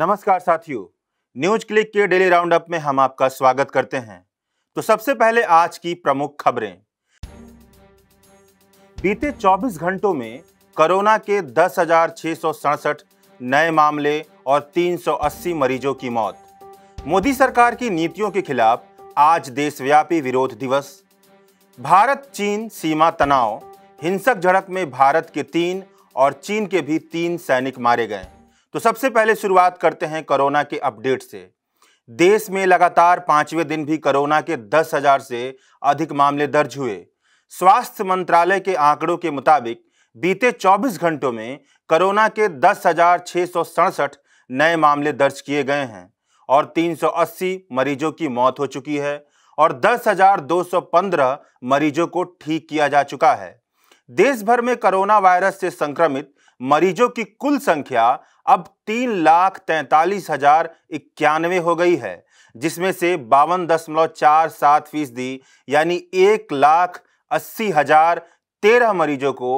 नमस्कार साथियों news click के डेली राउंडअप में हम आपका स्वागत करते हैं तो सबसे पहले आज की प्रमुख खबरें बीते 24 घंटों में कोरोना के दस नए मामले और 380 मरीजों की मौत मोदी सरकार की नीतियों के खिलाफ आज देशव्यापी विरोध दिवस भारत चीन सीमा तनाव हिंसक झड़प में भारत के तीन और चीन के भी तीन सैनिक मारे गए तो सबसे पहले शुरुआत करते हैं कोरोना के अपडेट से देश में लगातार पांचवें दिन भी कोरोना के दस हजार से अधिक मामले दर्ज हुए स्वास्थ्य मंत्रालय के आंकड़ों के मुताबिक बीते 24 घंटों में कोरोना के दस नए मामले दर्ज किए गए हैं और 380 मरीजों की मौत हो चुकी है और 10,215 मरीजों को ठीक किया जा चुका है देश भर में कोरोना वायरस से संक्रमित मरीजों की कुल संख्या अब तीन लाख तैंतालीस हजार इक्यानवे हो गई है जिसमें से बावन दशमलव चार सात फीसदी यानी एक लाख अस्सी हजार तेरह मरीजों को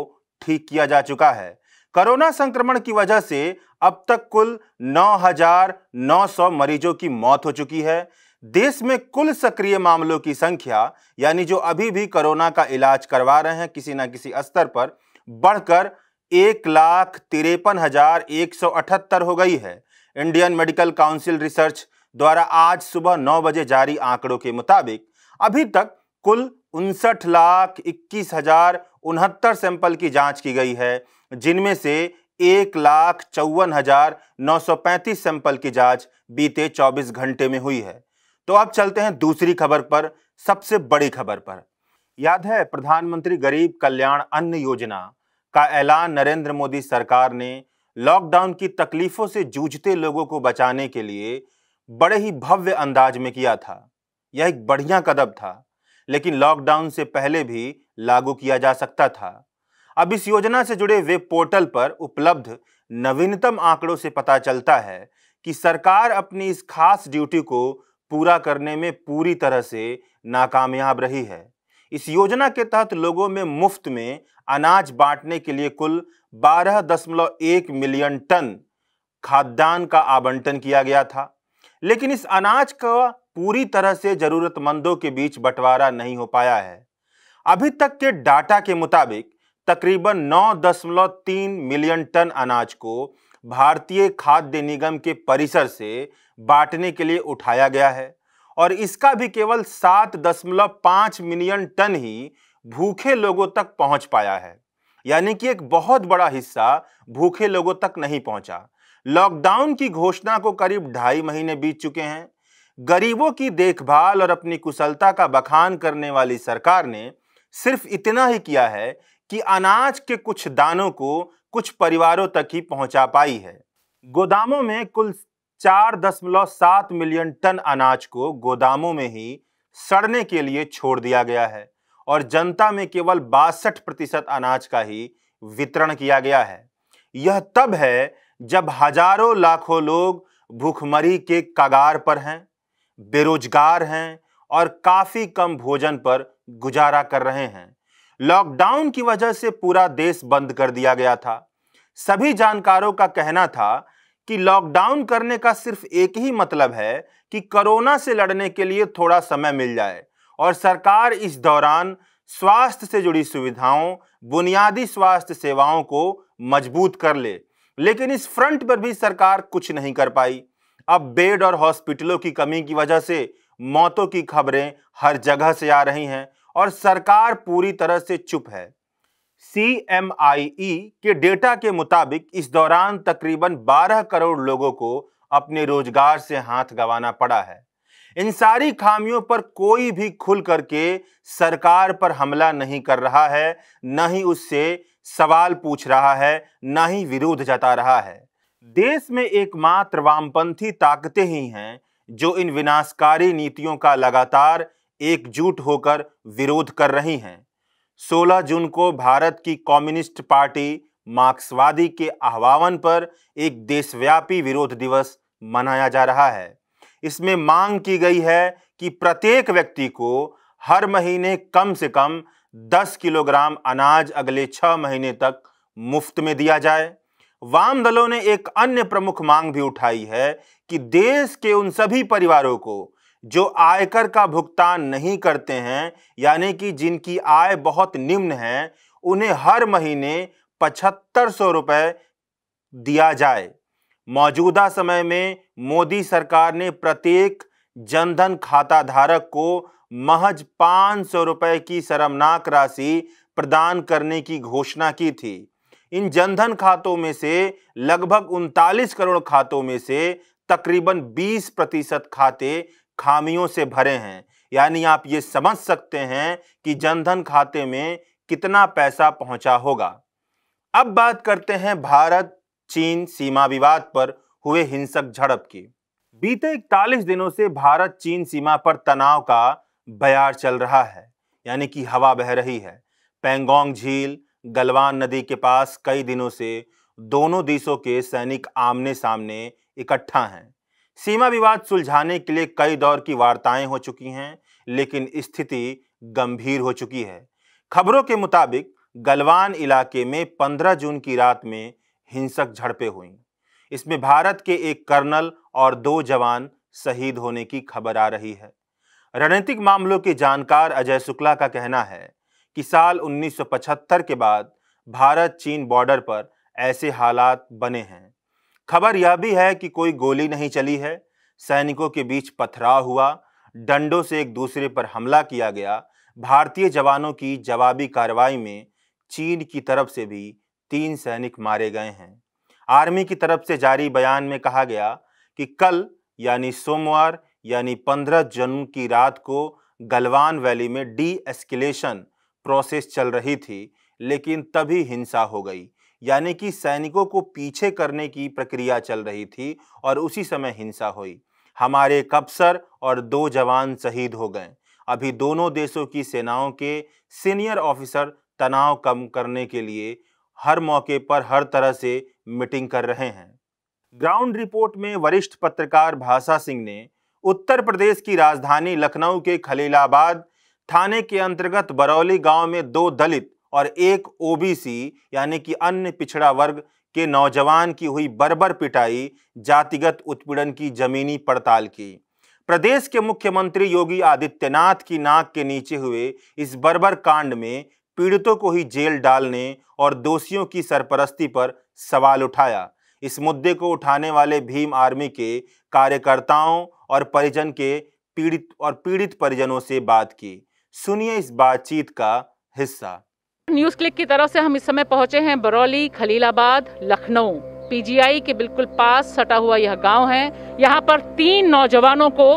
ठीक किया जा चुका है कोरोना संक्रमण की वजह से अब तक कुल 9,900 मरीजों की मौत हो चुकी है देश में कुल सक्रिय मामलों की संख्या यानी जो अभी भी कोरोना का इलाज करवा रहे हैं किसी ना किसी स्तर पर बढ़कर एक लाख तिरपन हजार एक सौ अठहत्तर हो गई है इंडियन मेडिकल काउंसिल रिसर्च द्वारा आज सुबह नौ बजे जारी आंकड़ों के मुताबिक अभी तक कुल उनसठ लाख इक्कीस हजार उनहत्तर सैंपल की जांच की गई है जिनमें से एक लाख चौवन हजार नौ सौ पैंतीस सैंपल की जांच बीते चौबीस घंटे में हुई है तो अब चलते हैं दूसरी खबर पर सबसे बड़ी खबर पर याद है प्रधानमंत्री गरीब कल्याण अन्न योजना का ऐलान नरेंद्र मोदी सरकार ने लॉकडाउन की तकलीफों से जूझते लोगों को बचाने के लिए बड़े ही भव्य अंदाज में किया था यह एक बढ़िया कदम था लेकिन लॉकडाउन से पहले भी लागू किया जा सकता था अब इस योजना से जुड़े वेब पोर्टल पर उपलब्ध नवीनतम आंकड़ों से पता चलता है कि सरकार अपनी इस खास ड्यूटी को पूरा करने में पूरी तरह से नाकामयाब रही है इस योजना के तहत लोगों में मुफ्त में अनाज बांटने के लिए कुल 12.1 मिलियन टन खाद्यान्न का आवंटन किया गया था लेकिन इस अनाज का पूरी तरह से जरूरतमंदों के बीच बंटवारा नहीं हो पाया है अभी तक के डाटा के मुताबिक तकरीबन 9.3 मिलियन टन अनाज को भारतीय खाद्य निगम के परिसर से बांटने के लिए उठाया गया है और इसका भी केवल सात दशमलव पांच मिलियन टन ही भूखे लोगों तक पहुंच पाया है यानी कि एक बहुत बड़ा हिस्सा भूखे लोगों तक नहीं पहुंचा लॉकडाउन की घोषणा को करीब ढाई महीने बीत चुके हैं गरीबों की देखभाल और अपनी कुशलता का बखान करने वाली सरकार ने सिर्फ इतना ही किया है कि अनाज के कुछ दानों को कुछ परिवारों तक ही पहुंचा पाई है गोदामों में कुल चार दशमलव सात मिलियन टन अनाज को गोदामों में ही सड़ने के लिए छोड़ दिया गया है और जनता में केवल बासठ प्रतिशत अनाज का ही वितरण किया गया है यह तब है जब हजारों लाखों लोग भूखमरी के कगार पर हैं बेरोजगार हैं और काफ़ी कम भोजन पर गुजारा कर रहे हैं लॉकडाउन की वजह से पूरा देश बंद कर दिया गया था सभी जानकारों का कहना था कि लॉकडाउन करने का सिर्फ एक ही मतलब है कि कोरोना से लड़ने के लिए थोड़ा समय मिल जाए और सरकार इस दौरान स्वास्थ्य से जुड़ी सुविधाओं बुनियादी स्वास्थ्य सेवाओं को मजबूत कर ले लेकिन इस फ्रंट पर भी सरकार कुछ नहीं कर पाई अब बेड और हॉस्पिटलों की कमी की वजह से मौतों की खबरें हर जगह से आ रही हैं और सरकार पूरी तरह से चुप है सी एम आई ई के डेटा के मुताबिक इस दौरान तकरीबन 12 करोड़ लोगों को अपने रोजगार से हाथ गंवाना पड़ा है इन सारी खामियों पर कोई भी खुल करके सरकार पर हमला नहीं कर रहा है न ही उससे सवाल पूछ रहा है न ही विरोध जता रहा है देश में एकमात्र वामपंथी ताकतें ही हैं जो इन विनाशकारी नीतियों का लगातार एकजुट होकर विरोध कर रही हैं 16 जून को भारत की कम्युनिस्ट पार्टी मार्क्सवादी के आह्वान पर एक देशव्यापी विरोध दिवस मनाया जा रहा है इसमें मांग की गई है कि प्रत्येक व्यक्ति को हर महीने कम से कम 10 किलोग्राम अनाज अगले छह महीने तक मुफ्त में दिया जाए वाम दलों ने एक अन्य प्रमुख मांग भी उठाई है कि देश के उन सभी परिवारों को जो आयकर का भुगतान नहीं करते हैं यानी कि जिनकी आय बहुत निम्न है उन्हें हर महीने पचहत्तर सौ रुपये दिया जाए मौजूदा समय में मोदी सरकार ने प्रत्येक जनधन खाता धारक को महज पाँच सौ रुपये की शर्मनाक राशि प्रदान करने की घोषणा की थी इन जनधन खातों में से लगभग उनतालीस करोड़ खातों में से तकरीबन 20 प्रतिशत खाते खामियों से भरे हैं यानी आप ये समझ सकते हैं कि जनधन खाते में कितना पैसा पहुंचा होगा अब बात करते हैं भारत चीन सीमा विवाद पर हुए हिंसक झड़प की बीते इकतालीस दिनों से भारत चीन सीमा पर तनाव का बयार चल रहा है यानी कि हवा बह रही है पेंगोंग झील गलवान नदी के पास कई दिनों से दोनों देशों के सैनिक आमने सामने इकट्ठा हैं सीमा विवाद सुलझाने के लिए कई दौर की वार्ताएं हो चुकी हैं लेकिन स्थिति गंभीर हो चुकी है खबरों के मुताबिक गलवान इलाके में 15 जून की रात में हिंसक झड़पें हुईं इसमें भारत के एक कर्नल और दो जवान शहीद होने की खबर आ रही है रणनीतिक मामलों के जानकार अजय शुक्ला का कहना है कि साल 1975 के बाद भारत चीन बॉर्डर पर ऐसे हालात बने हैं खबर यह भी है कि कोई गोली नहीं चली है सैनिकों के बीच पथराव हुआ डंडों से एक दूसरे पर हमला किया गया भारतीय जवानों की जवाबी कार्रवाई में चीन की तरफ से भी तीन सैनिक मारे गए हैं आर्मी की तरफ से जारी बयान में कहा गया कि कल यानी सोमवार यानी 15 जून की रात को गलवान वैली में डी एस्केलेशन प्रोसेस चल रही थी लेकिन तभी हिंसा हो गई यानी कि सैनिकों को पीछे करने की प्रक्रिया चल रही थी और उसी समय हिंसा हुई हमारे एक अफसर और दो जवान शहीद हो गए अभी दोनों देशों की सेनाओं के सीनियर ऑफिसर तनाव कम करने के लिए हर मौके पर हर तरह से मीटिंग कर रहे हैं ग्राउंड रिपोर्ट में वरिष्ठ पत्रकार भाषा सिंह ने उत्तर प्रदेश की राजधानी लखनऊ के खलीलाबाद थाने के अंतर्गत बरौली गांव में दो दलित और एक ओबीसी यानी कि अन्य पिछड़ा वर्ग के नौजवान की हुई बर्बर पिटाई जातिगत उत्पीड़न की जमीनी पड़ताल की प्रदेश के मुख्यमंत्री योगी आदित्यनाथ की नाक के नीचे हुए इस बर्बर कांड में पीड़ितों को ही जेल डालने और दोषियों की सरपरस्ती पर सवाल उठाया इस मुद्दे को उठाने वाले भीम आर्मी के कार्यकर्ताओं और परिजन के पीड़ित और पीड़ित परिजनों से बात की सुनिए इस बातचीत का हिस्सा न्यूज क्लिक की तरफ से हम इस समय पहुंचे हैं बरौली खलीलाबाद लखनऊ पीजीआई के बिल्कुल पास सटा हुआ यह गांव है यहाँ पर तीन नौजवानों को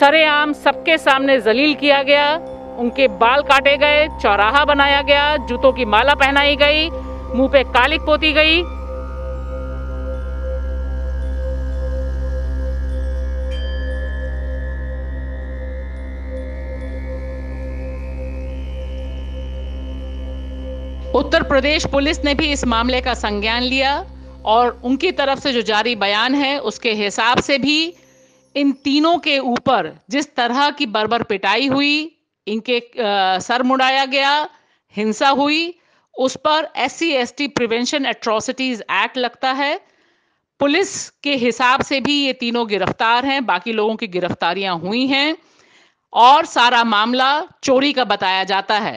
सरेआम सबके सामने जलील किया गया उनके बाल काटे गए चौराहा बनाया गया जूतों की माला पहनाई गई मुंह पे कालिक पोती गई उत्तर प्रदेश पुलिस ने भी इस मामले का संज्ञान लिया और उनकी तरफ से जो जारी बयान है उसके हिसाब से भी इन तीनों के ऊपर जिस तरह की बर्बर पिटाई हुई इनके सर मुड़ाया गया हिंसा हुई उस पर S C S T prevention atrocities act लगता है पुलिस के हिसाब से भी ये तीनों गिरफ्तार हैं बाकी लोगों की गिरफ्तारियां हुई हैं और सारा मामला चोरी का बताया जाता है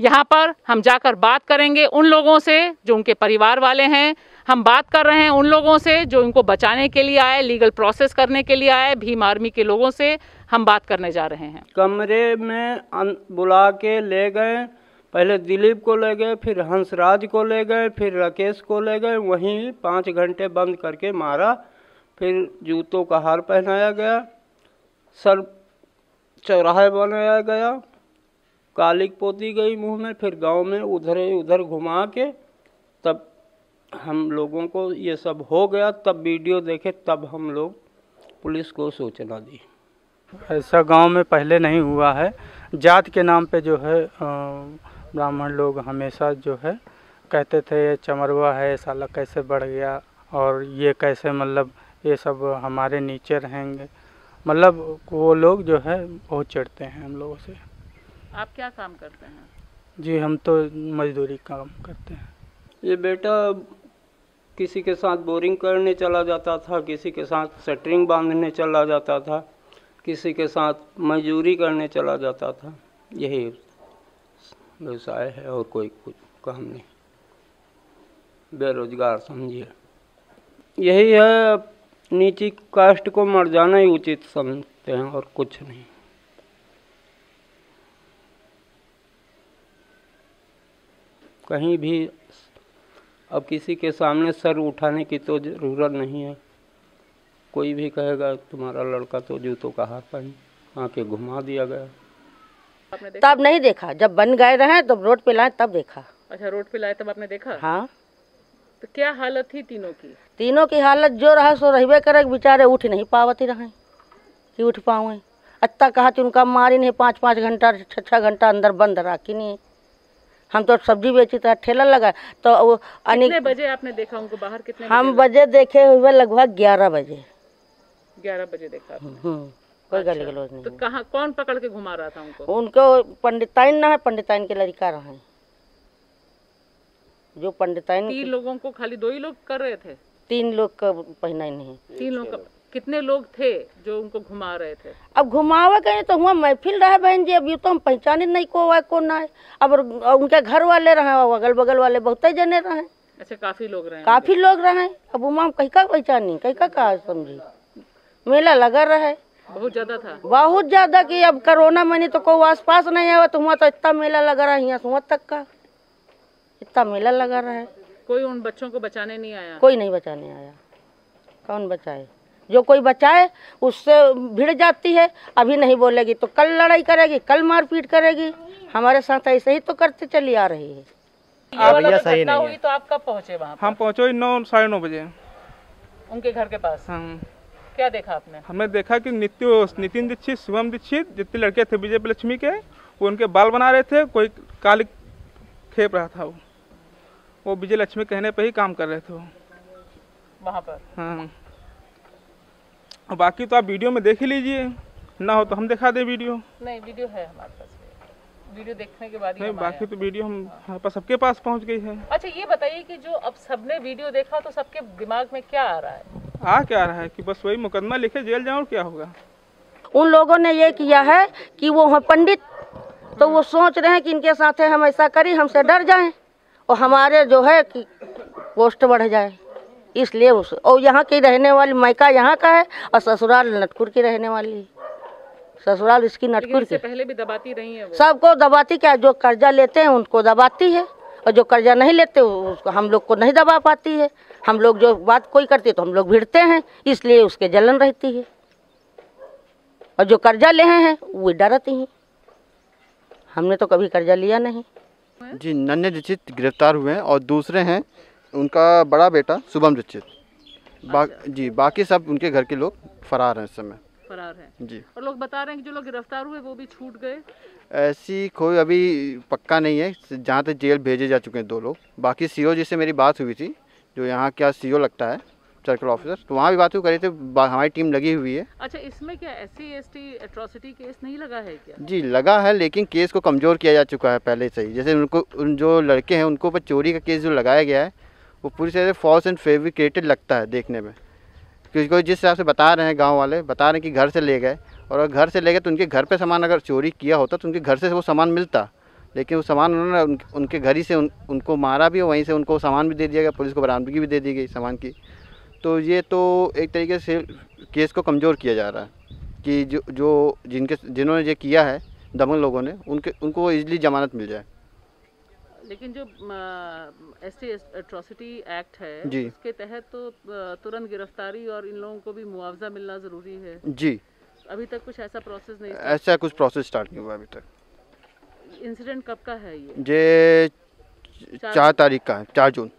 यहाँ पर हम जाकर बात करेंगे उन लोगों से जो उनके परिवार वाले हैं हम बात कर रहे हैं उन लोगों से जो इनको बचाने के लिए आए लीगल प्रोसेस करने के लिए आए भीम आर्मी के लोगों से हम बात करने जा रहे हैं कमरे में बुला के ले गए पहले दिलीप को ले गए फिर हंसराज को ले गए फिर राकेश को ले गए वहीं पाँच घंटे बंद करके मारा फिर जूतों का हार पहनाया गया सर चौराहे बनाया गया कालिक पोती गई मुंह में फिर गांव में उधर उधर घुमा के तब हम लोगों को ये सब हो गया तब वीडियो देखे तब हम लोग पुलिस को सूचना दी ऐसा गांव में पहले नहीं हुआ है जात के नाम पे जो है ब्राह्मण लोग हमेशा जो है कहते थे ये चमरवा है साला कैसे बढ़ गया और ये कैसे मतलब ये सब हमारे नीचे रहेंगे मतलब वो लोग जो है बहुत चढ़ते हैं हम लोगों से आप क्या काम करते हैं जी हम तो मजदूरी काम करते हैं ये बेटा किसी के साथ बोरिंग करने चला जाता था किसी के साथ सेटरिंग बांधने चला जाता था किसी के साथ मजदूरी करने चला जाता था यही व्यवसाय है और कोई कुछ काम नहीं बेरोजगार समझिए यही है नीची कास्ट को मर जाना ही उचित समझते हैं और कुछ नहीं कहीं भी अब किसी के सामने सर उठाने की तो ज़रूरत नहीं है कोई भी कहेगा तुम्हारा लड़का तो जूतों का हाथ पहन आके घुमा दिया गया तब नहीं देखा जब बन गए रहे तब रोड पे लाए तब देखा अच्छा रोड पे लाए तब आपने देखा हाँ तो क्या हालत थी तीनों की तीनों की हालत जो रहा सो रहबे करे बेचारे उठ नहीं पावती रहे कि उठ पाऊँ अत्ता कहा उनका मारी नहीं पाँच पाँच घंटा छः छः घंटा अंदर बंद रहा कि नहीं हम तो सब्जी बेची था तो ठेला लगा तो वो कितने बजे आपने देखा उनको बाहर कितने हम बजे देखे हुए लगभग ग्यारह बजे ग्यारह बजे देखा हम्म, हम्म, कोई गाली अच्छा, गलौज नहीं तो कहा कौन पकड़ के घुमा रहा था उनको उनको पंडिताइन ना है पंडिताइन के लड़का रहा है जो पंडिताइन तीन लोगों को खाली दो ही लोग कर रहे थे तीन लोग का पहना ही नहीं तीन लोग का कितने लोग थे जो उनको घुमा रहे थे अब घुमावे गए तो हुआ महफिल रहे बहन जी अभी तो हम पहचाने नहीं को है कौन है अब उनके घर वाले रहे अगल बगल वाले बहुत जने रहे अच्छा काफी लोग रहे काफी लोग रहे अब उमा हम कहीं का पहचानी कहीं का कहा समझी मेला लगा रहे बहुत ज्यादा था बहुत ज्यादा कि अब कोरोना में नहीं तो को आस पास नहीं आवा तो हुआ तो इतना मेला लगा रहा है यहाँ से तक का इतना मेला लगा रहा है कोई उन बच्चों को बचाने नहीं आया कोई नहीं बचाने आया कौन बचाए जो कोई बचाए उससे भिड़ जाती है अभी नहीं बोलेगी तो कल लड़ाई करेगी कल मारपीट करेगी हमारे साथ ऐसे ही तो करते चली आ रही है भैया तो सही नहीं हुई तो आप कब पहुँचे वहाँ हम पहुँचे नौ साढ़े नौ बजे उनके घर के पास हाँ क्या देखा आपने हमने देखा कि नित्य नितिन दीक्षित शिवम दीक्षित जितने लड़के थे विजय लक्ष्मी के वो उनके बाल बना रहे थे कोई काली खेप रहा था वो वो विजय लक्ष्मी कहने पर ही काम कर रहे थे वो वहाँ पर हाँ और बाकी तो आप वीडियो में देख लीजिए ना हो तो हम दिखा दें वीडियो नहीं वीडियो है हमारे पास वीडियो देखने के बाद नहीं बाकी तो वीडियो हम हाँ। पास सबके पास पहुंच गई है अच्छा ये बताइए कि जो अब सबने वीडियो देखा तो सबके दिमाग में क्या आ रहा है आ क्या रहा है कि बस वही मुकदमा लिखे जेल जाओ क्या होगा उन लोगों ने ये किया है कि वो हम पंडित तो वो सोच रहे हैं कि इनके साथ हम ऐसा करें हमसे डर जाएं और हमारे जो है कि गोष्ठ बढ़ जाए इसलिए उस और यहाँ की रहने वाली मायका यहाँ का है और ससुराल नटकुर की रहने वाली ससुराल इसकी नटकुर की पहले भी दबाती रही है सबको दबाती क्या जो कर्जा लेते हैं उनको दबाती है और जो कर्जा नहीं लेते उसको हम लोग को नहीं दबा पाती है हम लोग जो बात कोई है तो हम लोग भिड़ते हैं इसलिए उसके जलन रहती है और जो कर्जा ले हैं वो डरती हैं हमने तो कभी कर्जा लिया नहीं जी नन्हे दीक्षित गिरफ्तार हुए हैं और दूसरे हैं उनका बड़ा बेटा शुभम दीक्षित बा, अच्छा। जी बाकी सब उनके घर के लोग फरार हैं इस समय फरार हैं जी और लोग बता रहे हैं कि जो लोग गिरफ्तार हुए वो भी छूट गए ऐसी कोई अभी पक्का नहीं है जहाँ तक जेल भेजे जा चुके हैं दो लोग बाकी सी जी से मेरी बात हुई थी जो यहाँ क्या सी लगता है सर्कल ऑफिसर तो वहाँ भी बात करी थी हमारी टीम लगी हुई है अच्छा इसमें क्या S C S T atrocity case नहीं लगा है क्या जी लगा है लेकिन केस को कमज़ोर किया जा चुका है पहले से ही जैसे उनको उन जो लड़के हैं उनको पर चोरी का केस जो लगाया गया है वो पूरी तरह से फॉल्स एंड फेब्रिकेटेड लगता है देखने में क्योंकि जिस हिसाब से बता रहे हैं गाँव वाले बता रहे हैं कि घर से ले गए और अगर घर से ले गए तो उनके घर पे सामान अगर चोरी किया होता तो उनके घर से वो सामान मिलता लेकिन वो सामान उन्होंने उनके घर ही से उन, उनको मारा भी और वहीं से उनको सामान भी दे दिया गया पुलिस को बरामदगी भी दे दी गई सामान की तो ये तो एक तरीके से केस को कमज़ोर किया जा रहा है कि जो जो जिनके जिन्होंने ये किया है दमन लोगों ने उनके उनको ईजिली जमानत मिल जाए लेकिन जो एस टी एट्रोसिटी एक्ट है जी उसके तहत तो तुरंत गिरफ्तारी और इन लोगों को भी मुआवजा मिलना ज़रूरी है जी अभी तक कुछ ऐसा प्रोसेस नहीं ऐसा कुछ प्रोसेस स्टार्ट नहीं हुआ अभी तक इंसिडेंट कब का है ये जे चार तारीख का है चार जून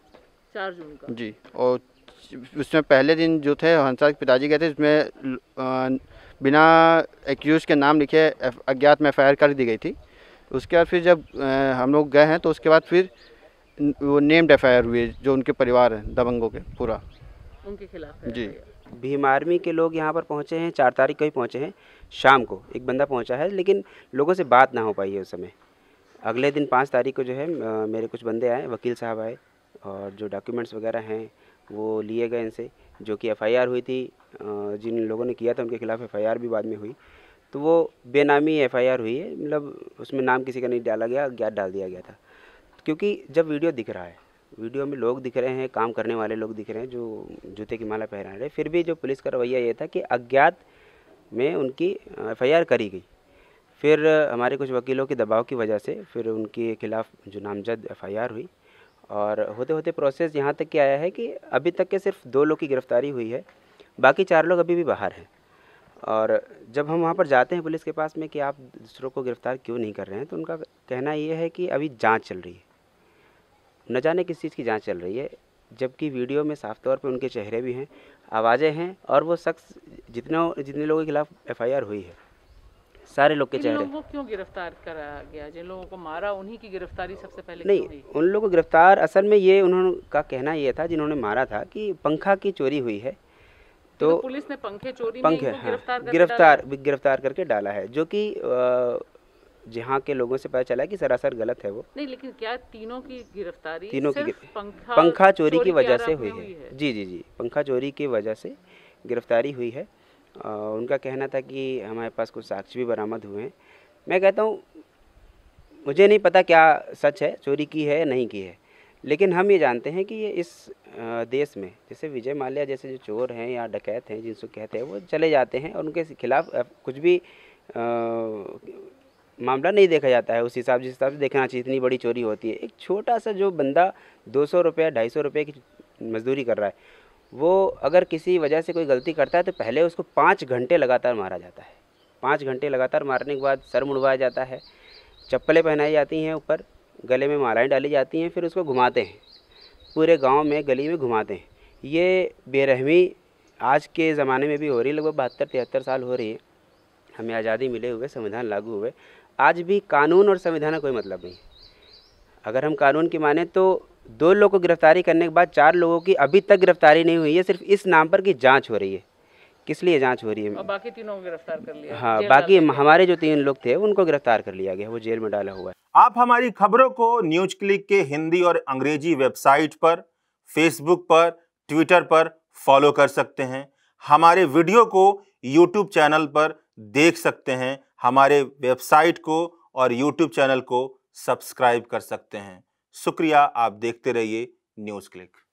चार जून का जी और उसमें पहले दिन जो थे हंसा पिताजी गए थे उसमें बिना एक्यूज के नाम लिखे अज्ञात में एफ कर दी गई थी उसके बाद फिर जब हम लोग गए हैं तो उसके बाद फिर वो नेम्ड एफ हुए जो उनके परिवार हैं दबंगों के पूरा उनके खिलाफ जी भीम आर्मी के लोग यहाँ पर पहुँचे हैं चार तारीख को ही पहुँचे हैं शाम को एक बंदा पहुँचा है लेकिन लोगों से बात ना हो पाई है उस समय अगले दिन पाँच तारीख को जो है मेरे कुछ बंदे आए वकील साहब आए और जो डॉक्यूमेंट्स वगैरह हैं वो लिए गए इनसे जो कि एफ़ हुई थी जिन लोगों ने किया था उनके खिलाफ़ एफ़ भी बाद में हुई तो वो बेनामी एफआईआर हुई है मतलब उसमें नाम किसी का नहीं डाला गया ज्ञात डाल दिया गया था क्योंकि जब वीडियो दिख रहा है वीडियो में लोग दिख रहे हैं काम करने वाले लोग दिख रहे हैं जो जूते की माला पहना रहे फिर भी जो पुलिस का रवैया ये था कि अज्ञात में उनकी एफ करी गई फिर हमारे कुछ वकीलों के दबाव की वजह से फिर उनके खिलाफ़ जो नामजद एफ हुई और होते होते प्रोसेस यहाँ तक कि आया है कि अभी तक के सिर्फ दो लोग की गिरफ़्तारी हुई है बाकी चार लोग अभी भी बाहर हैं और जब हम वहाँ पर जाते हैं पुलिस के पास में कि आप दूसरों को गिरफ़्तार क्यों नहीं कर रहे हैं तो उनका कहना ये है कि अभी जांच चल रही है न जाने किस चीज़ की जांच चल रही है जबकि वीडियो में साफ तौर पर उनके चेहरे भी हैं आवाज़ें हैं और वो शख्स जितने जितने लोगों के खिलाफ एफ हुई है सारे लोग के चेहरे लोगों क्यों गिरफ्तार करा गया जिन लोगों को मारा उन्हीं की गिरफ्तारी सबसे पहले नहीं उन लोगों को गिरफ्तार असल में ये उन्होंने का कहना ये था जिन्होंने मारा था कि पंखा की चोरी हुई है तो, तो, पुलिस ने पंखे चोरी पंखे हाँ गिरफ्तार गिरफ्तार करके डाला है जो कि जहाँ के लोगों से पता चला कि सरासर गलत है वो नहीं लेकिन क्या तीनों की गिरफ्तारी तीनों की पंखा, पंखा चोरी, की वजह से हुई है।, जी जी जी पंखा चोरी की वजह से गिरफ्तारी हुई है उनका कहना था कि हमारे पास कुछ साक्ष्य भी बरामद हुए हैं मैं कहता हूँ मुझे नहीं पता क्या सच है चोरी की है या नहीं की है लेकिन हम ये जानते हैं कि ये इस देश में जैसे विजय माल्या जैसे जो चोर हैं या डकैत हैं जिनसे कहते हैं वो चले जाते हैं और उनके खिलाफ कुछ भी आ, मामला नहीं देखा जाता है उस हिसाब जिस हिसाब से देखना चाहिए इतनी बड़ी चोरी होती है एक छोटा सा जो बंदा दो सौ रुपये ढाई सौ रुपये की मजदूरी कर रहा है वो अगर किसी वजह से कोई गलती करता है तो पहले उसको पाँच घंटे लगातार मारा जाता है पाँच घंटे लगातार मारने के बाद सर मुड़वाया जाता है चप्पलें पहनाई जाती हैं ऊपर गले में मालाएं डाली जाती हैं फिर उसको घुमाते हैं पूरे गांव में गली में घुमाते हैं ये बेरहमी आज के ज़माने में भी हो रही है लगभग बहत्तर तिहत्तर साल हो रही है हमें आज़ादी मिले हुए संविधान लागू हुए आज भी कानून और संविधान का कोई मतलब नहीं अगर हम कानून की माने तो दो लोग को गिरफ्तारी करने के बाद चार लोगों की अभी तक गिरफ्तारी नहीं हुई है सिर्फ इस नाम पर कि जांच हो रही है किस लिए जाँच हो रही है बाकी तीनों को गिरफ्तार कर लिया हाँ बाकी हमारे जो तीन लोग थे उनको गिरफ्तार कर लिया गया वो जेल में डाला हुआ है आप हमारी खबरों को न्यूज क्लिक के हिंदी और अंग्रेजी वेबसाइट पर फेसबुक पर ट्विटर पर फॉलो कर सकते हैं हमारे वीडियो को यूट्यूब चैनल पर देख सकते हैं हमारे वेबसाइट को और यूट्यूब चैनल को सब्सक्राइब कर सकते हैं शुक्रिया आप देखते रहिए न्यूज़ क्लिक